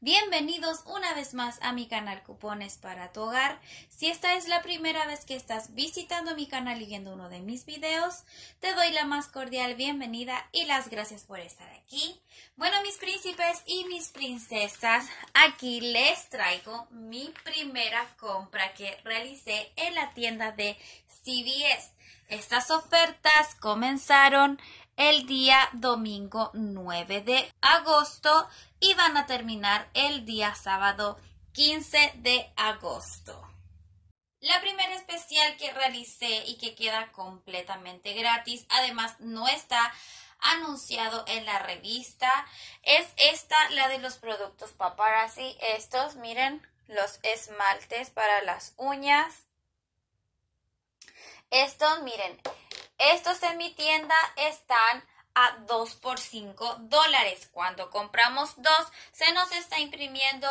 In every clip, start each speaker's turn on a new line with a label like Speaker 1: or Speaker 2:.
Speaker 1: Bienvenidos una vez más a mi canal Cupones para tu hogar. Si esta es la primera vez que estás visitando mi canal y viendo uno de mis videos, te doy la más cordial bienvenida y las gracias por estar aquí. Bueno, mis príncipes y mis princesas, aquí les traigo mi primera compra que realicé en la tienda de CVS. Estas ofertas comenzaron el día domingo 9 de agosto y van a terminar el día sábado 15 de agosto. La primera especial que realicé y que queda completamente gratis, además no está anunciado en la revista, es esta, la de los productos paparazzi. Estos, miren, los esmaltes para las uñas. Estos, miren, estos en mi tienda están a 2 por 5 dólares. Cuando compramos dos, se nos está imprimiendo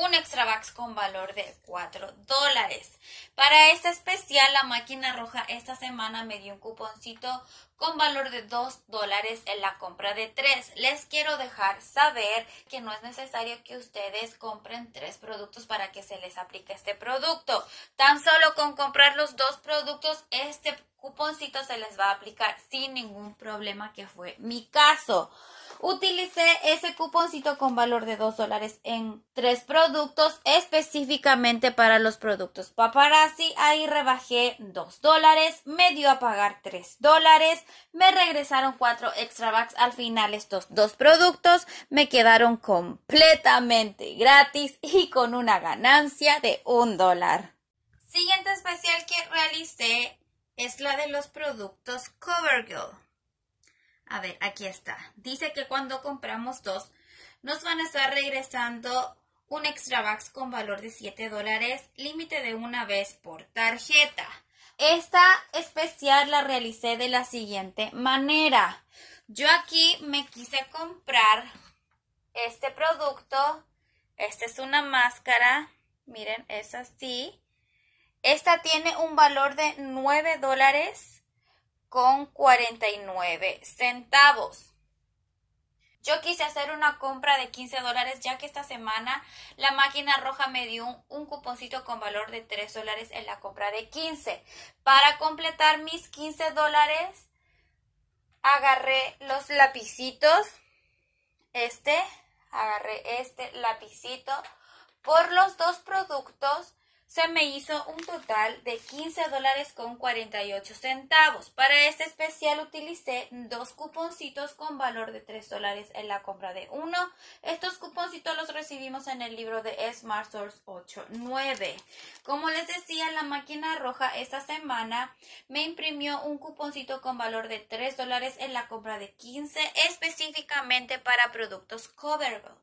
Speaker 1: un extra Vax con valor de 4 dólares. Para este especial, la máquina roja esta semana me dio un cuponcito con valor de 2 dólares en la compra de 3. Les quiero dejar saber que no es necesario que ustedes compren 3 productos para que se les aplique este producto. Tan solo con comprar los 2 productos, este cuponcito se les va a aplicar sin ningún problema que fue mi caso utilicé ese cuponcito con valor de 2 dólares en tres productos, específicamente para los productos paparazzi. Ahí rebajé 2 dólares, me dio a pagar 3 dólares, me regresaron 4 extra bucks al final estos dos productos, me quedaron completamente gratis y con una ganancia de 1 dólar. Siguiente especial que realicé es la de los productos CoverGirl. A ver, aquí está. Dice que cuando compramos dos, nos van a estar regresando un extra Vax con valor de 7 dólares, límite de una vez por tarjeta. Esta especial la realicé de la siguiente manera. Yo aquí me quise comprar este producto. Esta es una máscara. Miren, es así. Esta tiene un valor de 9 dólares con 49 centavos. Yo quise hacer una compra de 15 dólares ya que esta semana la máquina roja me dio un, cuponcito con valor de 3 dólares en la compra de 15. Para completar mis 15 dólares agarré los lapicitos. Este, agarré este lapicito. Por los dos productos se me hizo un total de 15 dólares con 48 centavos. Para este especial utilicé dos cuponcitos con valor de 3 dólares en la compra de uno. Estos cuponcitos los recibimos en el libro de Smart Source 89. Como les decía, la máquina roja esta semana me imprimió un cuponcito con valor de 3 dólares en la compra de 15 específicamente para productos Covergirl.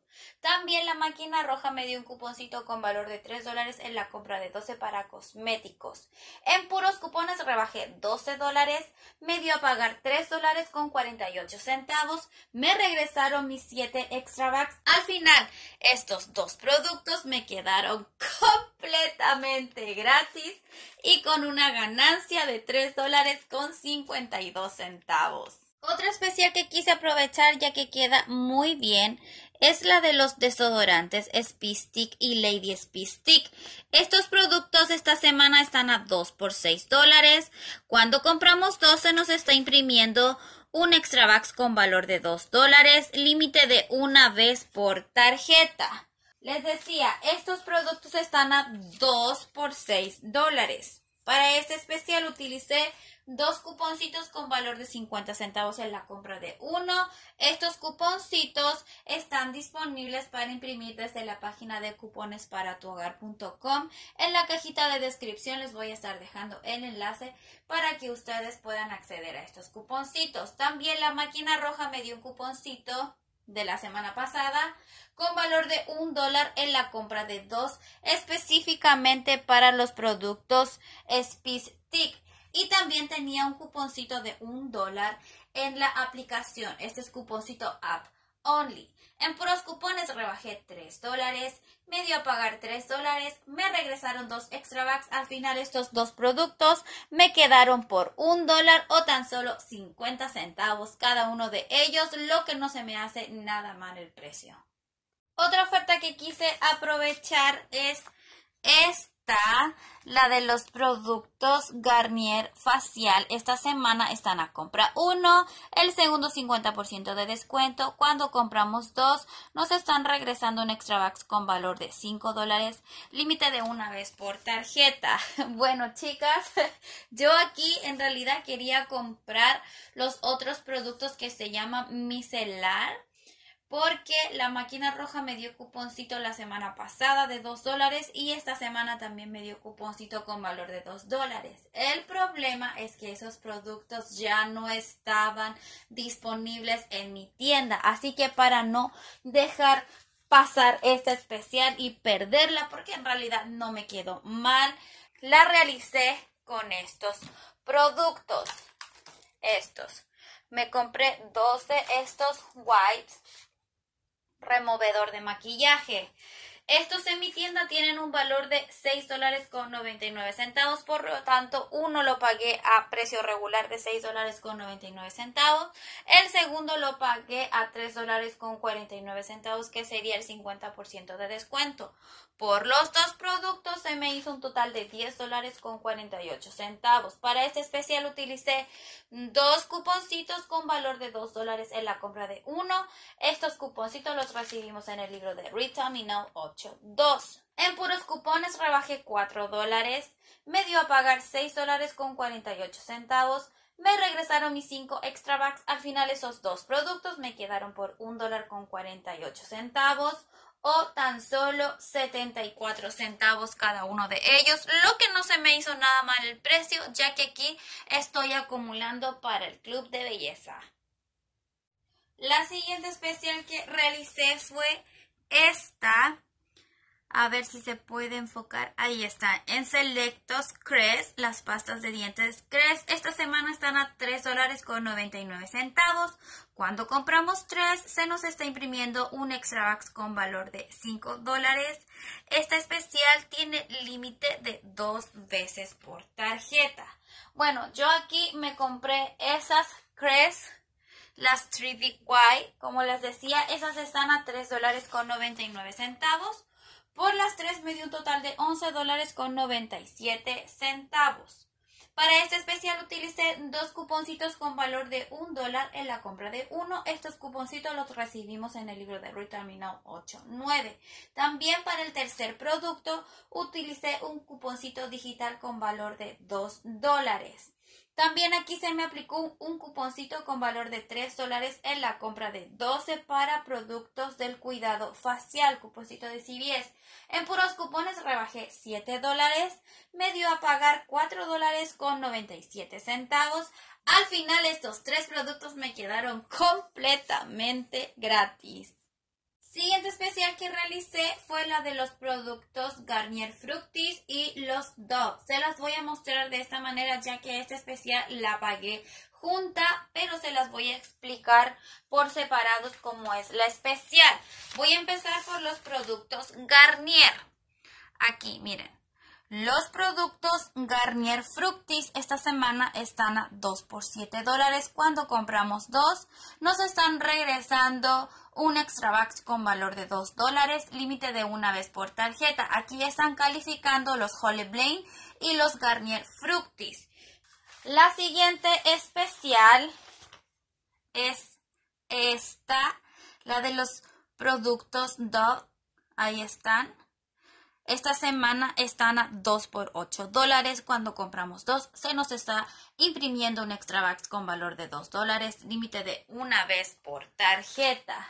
Speaker 1: También la máquina roja me dio un cuponcito con valor de 3 dólares en la compra de 12 para cosméticos. En puros cupones rebajé 12 dólares, me dio a pagar 3 dólares con 48 centavos, me regresaron mis 7 extra bucks. Al final, estos dos productos me quedaron completamente gratis y con una ganancia de 3 dólares con 52 centavos. Otra especial que quise aprovechar ya que queda muy bien es la de los desodorantes stick y Lady stick Estos productos esta semana están a 2 por 6 dólares. Cuando compramos dos se nos está imprimiendo un extra box con valor de 2 dólares, límite de una vez por tarjeta. Les decía, estos productos están a 2 por 6 dólares. Para este especial utilicé dos cuponcitos con valor de 50 centavos en la compra de uno. Estos cuponcitos están disponibles para imprimir desde la página de cuponesparatuhogar.com. En la cajita de descripción les voy a estar dejando el enlace para que ustedes puedan acceder a estos cuponcitos. También la máquina roja me dio un cuponcito de la semana pasada con valor de un dólar en la compra de dos específicamente para los productos Spice y también tenía un cuponcito de un dólar en la aplicación este es cuponcito app only en puros cupones rebajé 3 dólares, me dio a pagar 3 dólares, me regresaron dos extra bucks. Al final estos dos productos me quedaron por un dólar o tan solo 50 centavos cada uno de ellos, lo que no se me hace nada mal el precio. Otra oferta que quise aprovechar es Está la de los productos Garnier Facial, esta semana están a compra uno el segundo 50% de descuento. Cuando compramos dos, nos están regresando un extra Vax con valor de 5 dólares, límite de una vez por tarjeta. Bueno, chicas, yo aquí en realidad quería comprar los otros productos que se llaman micelar porque la máquina roja me dio cuponcito la semana pasada de 2 dólares y esta semana también me dio cuponcito con valor de 2 dólares. El problema es que esos productos ya no estaban disponibles en mi tienda, así que para no dejar pasar esta especial y perderla porque en realidad no me quedó mal, la realicé con estos productos. Estos. Me compré 12 de estos whites removedor de maquillaje. Estos en mi tienda tienen un valor de 6 dólares con 99 centavos, por lo tanto uno lo pagué a precio regular de 6 dólares con 99 centavos, el segundo lo pagué a tres dólares con 49 centavos que sería el 50% de descuento. Por los dos productos se me hizo un total de 10 dólares con 48 centavos. Para este especial utilicé dos cuponcitos con valor de 2 dólares en la compra de uno. Estos cuponcitos los recibimos en el libro de Rita 82. En puros cupones rebajé 4 dólares. Me dio a pagar 6 dólares con 48 centavos. Me regresaron mis 5 extra bucks. Al final esos dos productos me quedaron por 1 dólar con 48 centavos o tan solo 74 centavos cada uno de ellos, lo que no se me hizo nada mal el precio, ya que aquí estoy acumulando para el club de belleza. La siguiente especial que realicé fue esta a ver si se puede enfocar. Ahí está, En Selectos Crest, las pastas de dientes Crest. Esta semana están a $3.99. dólares con 99 centavos. Cuando compramos 3, se nos está imprimiendo un extra box con valor de 5 dólares. Esta especial tiene límite de dos veces por tarjeta. Bueno, yo aquí me compré esas Crest las 3 Y, como les decía, esas están a 3 dólares con 99 centavos. Por las tres me dio un total de 11 dólares con 97 centavos. Para este especial utilicé dos cuponcitos con valor de un dólar en la compra de uno. Estos cuponcitos los recibimos en el libro de Rui Terminal 89. También para el tercer producto utilicé un cuponcito digital con valor de 2 dólares. También aquí se me aplicó un cuponcito con valor de 3 dólares en la compra de 12 para productos del cuidado facial, cuponcito de CVS. En puros cupones rebajé 7 dólares, me dio a pagar 4 dólares con 97 centavos. Al final estos tres productos me quedaron completamente gratis. Siguiente especial que fue la de los productos Garnier Fructis y los Dove. Se las voy a mostrar de esta manera ya que esta especial la pagué junta, pero se las voy a explicar por separados como es la especial. Voy a empezar por los productos Garnier. Aquí, miren. Los productos Garnier Fructis esta semana están a 2 por 7 dólares. Cuando compramos dos, nos están regresando un extra box con valor de 2 dólares, límite de una vez por tarjeta. Aquí están calificando los Holy Blaine y los Garnier Fructis. La siguiente especial es esta, la de los productos Dove. Ahí están esta semana están a 2 por 8 dólares. Cuando compramos dos, se nos está imprimiendo un extra Vax con valor de 2 dólares, límite de una vez por tarjeta.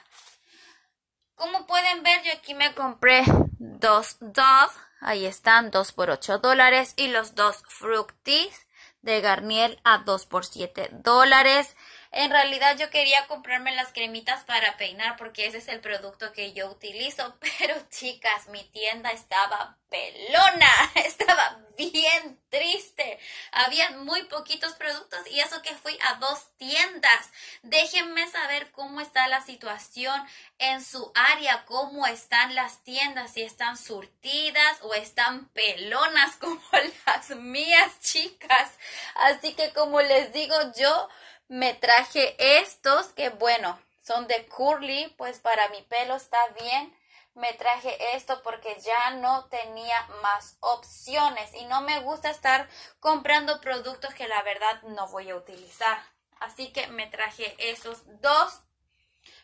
Speaker 1: Como pueden ver, yo aquí me compré dos Dove. Ahí están, 2 por 8 dólares. Y los dos Fructis de Garnier a 2 por 7 dólares. En realidad yo quería comprarme las cremitas para peinar porque ese es el producto que yo utilizo. Pero chicas, mi tienda estaba pelona, estaba bien triste. Habían muy poquitos productos y eso que fui a dos tiendas. Déjenme saber cómo está la situación en su área, cómo están las tiendas, si están surtidas o están pelonas como las mías, chicas. Así que como les digo yo, me traje estos que bueno, son de curly, pues para mi pelo está bien. Me traje esto porque ya no tenía más opciones y no me gusta estar comprando productos que la verdad no voy a utilizar. Así que me traje esos dos,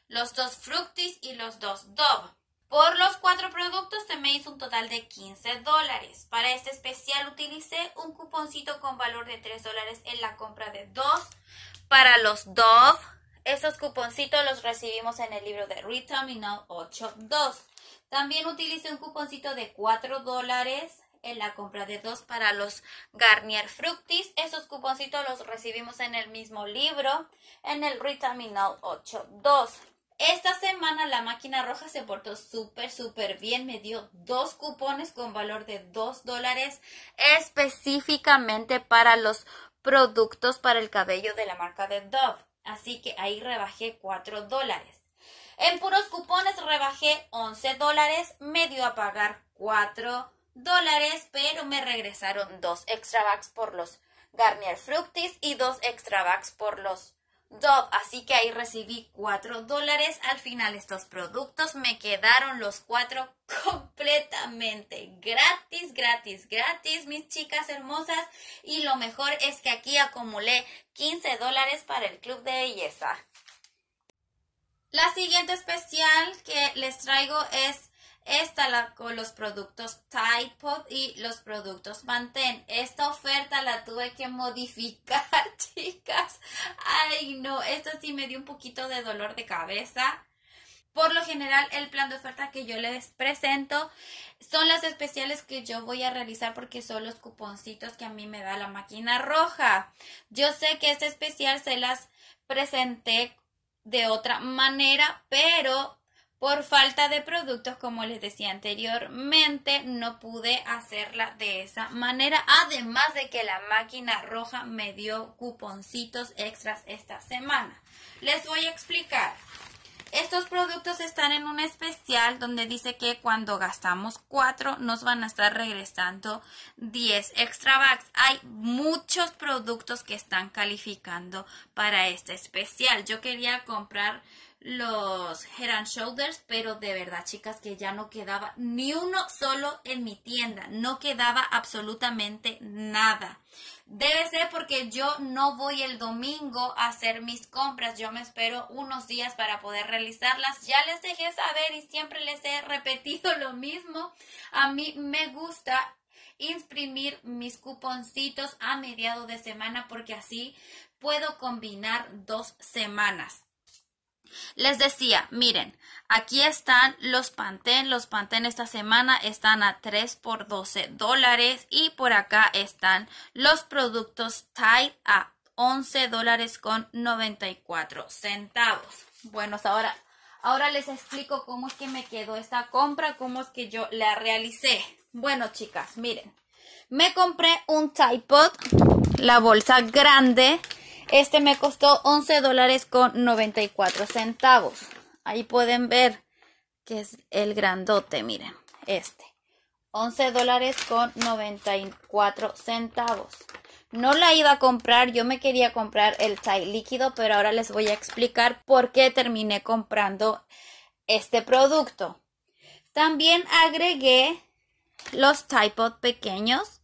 Speaker 1: los dos Fructis y los dos Dove. Por los cuatro productos se me hizo un total de 15 dólares. Para este especial utilicé un cuponcito con valor de 3 dólares en la compra de dos para los Dove. Estos cuponcitos los recibimos en el libro de Retaminal 8.2. También utilicé un cuponcito de 4 dólares en la compra de dos para los Garnier Fructis. Esos cuponcitos los recibimos en el mismo libro, en el Retaminal 8.2. Esta semana la máquina roja se portó súper, súper bien. Me dio dos cupones con valor de 2 dólares específicamente para los productos para el cabello de la marca de Dove. Así que ahí rebajé 4 dólares. En puros cupones rebajé 11 dólares, me dio a pagar 4 dólares, pero me regresaron 2 extra bucks por los Garnier Fructis y 2 extra bucks por los así que ahí recibí 4 dólares. Al final estos productos me quedaron los 4 completamente gratis, gratis, gratis, mis chicas hermosas. Y lo mejor es que aquí acumulé 15 dólares para el club de belleza. La siguiente especial que les traigo es esta con los productos Tide Pod y los productos Pantene. Esta oferta la tuve que modificar, chicas ay, no, esto sí me dio un poquito de dolor de cabeza. Por lo general, el plan de oferta que yo les presento son las especiales que yo voy a realizar porque son los cuponcitos que a mí me da la máquina roja. Yo sé que este especial se las presenté de otra manera, pero por falta de productos, como les decía anteriormente, no pude hacerla de esa manera. Además de que la máquina roja me dio cuponcitos extras esta semana. Les voy a explicar. Estos productos están en un especial donde dice que cuando gastamos 4 nos van a estar regresando 10 extra bags. Hay muchos productos que están calificando para este especial. Yo quería comprar los Head Shoulders, pero de verdad, chicas, que ya no quedaba ni uno solo en mi tienda, no quedaba absolutamente nada. Debe ser porque yo no voy el domingo a hacer mis compras, yo me espero unos días para poder realizarlas. Ya les dejé saber y siempre les he repetido lo mismo. A mí me gusta imprimir mis cuponcitos a mediados de semana porque así puedo combinar dos semanas. Les decía, miren, aquí están los Pantene. Los Pantene esta semana están a 3 por 12 dólares. Y por acá están los productos Tide a 11 dólares con 94 centavos. Bueno, ahora, ahora les explico cómo es que me quedó esta compra, cómo es que yo la realicé. Bueno, chicas, miren. Me compré un Tide Pod, la bolsa grande este me costó 11 dólares con 94 centavos. Ahí pueden ver que es el grandote, miren, este. 11 dólares con 94 centavos. No la iba a comprar, yo me quería comprar el chai líquido, pero ahora les voy a explicar por qué terminé comprando este producto. También agregué los Pot pequeños,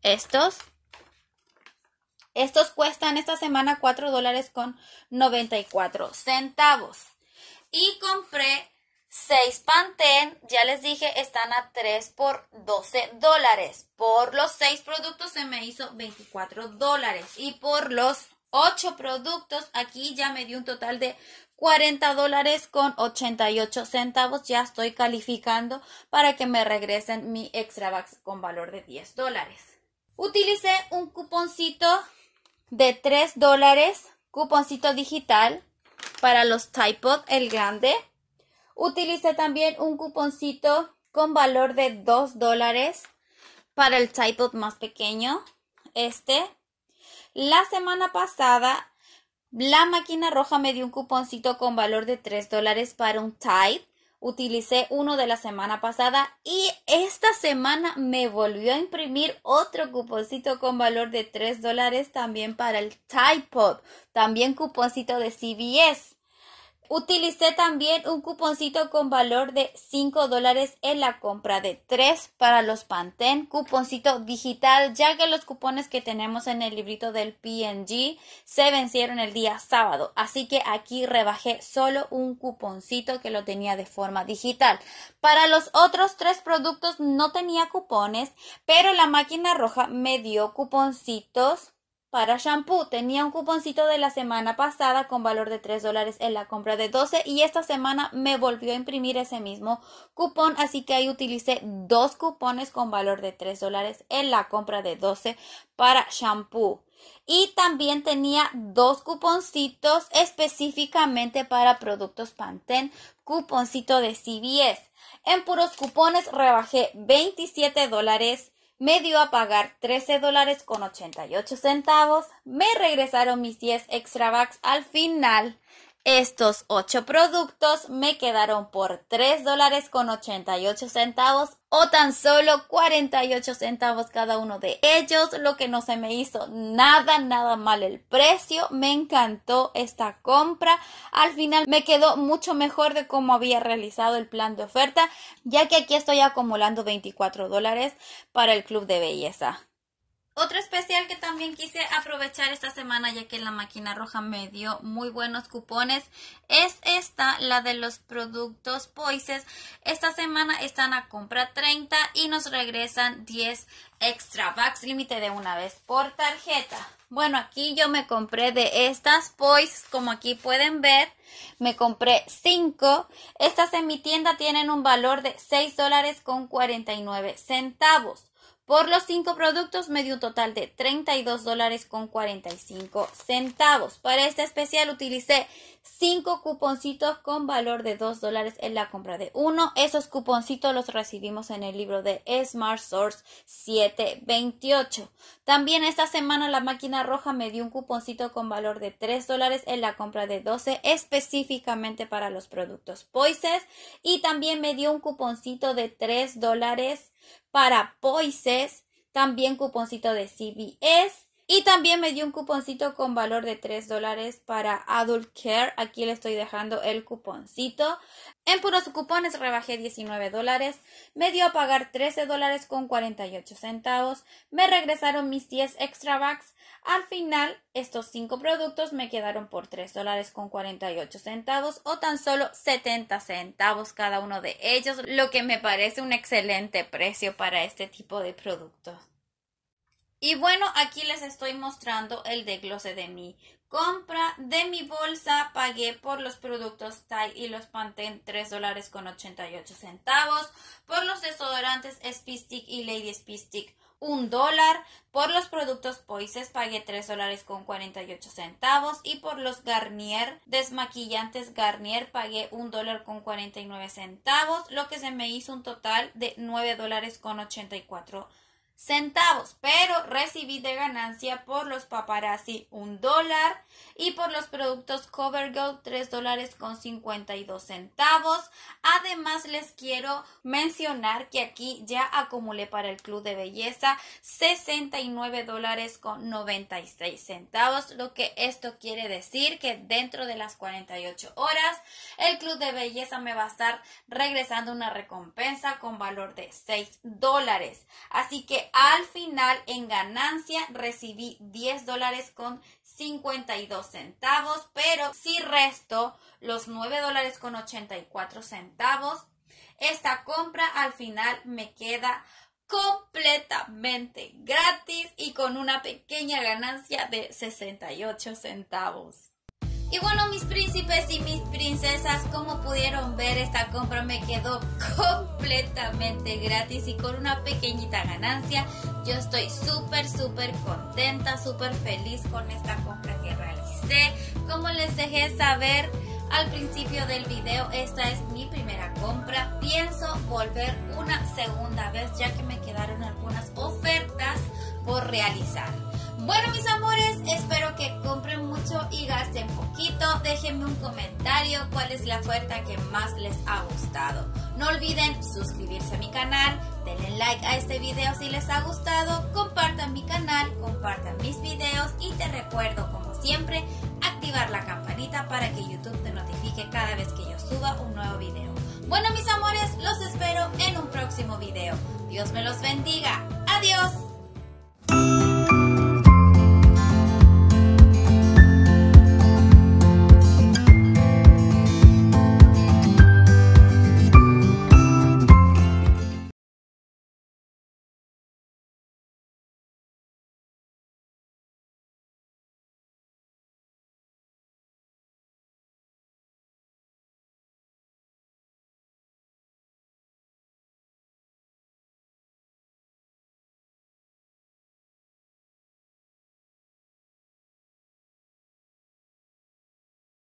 Speaker 1: estos, estos cuestan esta semana 4 dólares con 94 centavos. Y compré 6 Pantene, ya les dije, están a 3 por 12 dólares. Por los 6 productos se me hizo 24 dólares. Y por los 8 productos, aquí ya me dio un total de 40 dólares con 88 centavos. Ya estoy calificando para que me regresen mi extra con valor de 10 dólares. Utilicé un cuponcito de 3 dólares, cuponcito digital para los Typod, el grande. Utilicé también un cuponcito con valor de 2 dólares para el Typod más pequeño, este. La semana pasada, la máquina roja me dio un cuponcito con valor de 3 dólares para un Type utilicé uno de la semana pasada y esta semana me volvió a imprimir otro cuponcito con valor de 3 dólares también para el Tide también cuponcito de CBS. Utilicé también un cuponcito con valor de 5 dólares en la compra de 3 para los Pantene, cuponcito digital, ya que los cupones que tenemos en el librito del PNG se vencieron el día sábado, así que aquí rebajé solo un cuponcito que lo tenía de forma digital. Para los otros tres productos no tenía cupones, pero la máquina roja me dio cuponcitos para shampoo. Tenía un cuponcito de la semana pasada con valor de 3 dólares en la compra de 12 y esta semana me volvió a imprimir ese mismo cupón, así que ahí utilicé dos cupones con valor de 3 dólares en la compra de 12 para shampoo. Y también tenía dos cuponcitos específicamente para productos Pantene, cuponcito de CVS. En puros cupones rebajé 27 dólares me dio a pagar 13 dólares con 88 centavos, me regresaron mis 10 extra bucks al final estos ocho productos me quedaron por tres dólares con 88 centavos o tan solo 48 centavos cada uno de ellos, lo que no se me hizo nada, nada mal el precio. Me encantó esta compra. Al final me quedó mucho mejor de cómo había realizado el plan de oferta, ya que aquí estoy acumulando 24 dólares para el club de belleza. Otro especial que también quise aprovechar esta semana ya que la máquina roja me dio muy buenos cupones es esta, la de los productos Poises. Esta semana están a compra 30 y nos regresan 10 extra bucks límite de una vez por tarjeta. Bueno, aquí yo me compré de estas Poises, como aquí pueden ver, me compré 5. Estas en mi tienda tienen un valor de 6 dólares con 49 centavos. Por los cinco productos me dio un total de 32 dólares con 45 centavos. Para este especial utilicé cinco cuponcitos con valor de 2 dólares en la compra de uno. Esos cuponcitos los recibimos en el libro de Smart Source 728. También esta semana la máquina roja me dio un cuponcito con valor de 3 dólares en la compra de 12 específicamente para los productos Poises y también me dio un cuponcito de 3 dólares para Poises, también cuponcito de CBS y también me dio un cuponcito con valor de 3 dólares para Adult Care. Aquí le estoy dejando el cuponcito. En puros cupones rebajé 19 dólares. Me dio a pagar 13 dólares con 48 centavos. Me regresaron mis 10 extra bags. Al final, estos 5 productos me quedaron por 3 dólares con 48 centavos o tan solo 70 centavos cada uno de ellos, lo que me parece un excelente precio para este tipo de productos. Y bueno, aquí les estoy mostrando el desglose de mi compra. De mi bolsa pagué por los productos Thai y los Pantene $3.88. dólares con centavos. Por los desodorantes Spistik y Lady Spistik, $1. un dólar. Por los productos Poises pagué $3.48. dólares con centavos. Y por los Garnier desmaquillantes Garnier pagué $1.49. dólar con centavos. Lo que se me hizo un total de $9.84. dólares con centavos, pero recibí de ganancia por los paparazzi un dólar y por los productos CoverGirl tres dólares con 52 centavos. Además les quiero mencionar que aquí ya acumulé para el club de belleza 69 dólares con 96 centavos, lo que esto quiere decir que dentro de las 48 horas el club de belleza me va a estar regresando una recompensa con valor de 6 dólares. Así que al final en ganancia recibí 10 dólares con 52 centavos, pero si resto los 9 dólares con 84 centavos, esta compra al final me queda completamente gratis y con una pequeña ganancia de 68 centavos. Y bueno, mis príncipes y mis princesas, como pudieron ver, esta compra me quedó completamente gratis y con una pequeñita ganancia. Yo estoy súper, súper contenta, súper feliz con esta compra que realicé. Como les dejé saber al principio del video, esta es mi primera compra. Pienso volver una segunda vez ya que me quedaron algunas ofertas por realizar. Bueno, mis amores, espero que compren mucho y gasten poquito. Déjenme un comentario cuál es la oferta que más les ha gustado. No olviden suscribirse a mi canal, denle like a este video si les ha gustado, compartan mi canal, compartan mis videos y te recuerdo, como siempre, activar la campanita para que YouTube te notifique cada vez que yo suba un nuevo video. Bueno, mis amores, los espero en un próximo video. Dios me los bendiga. Adiós.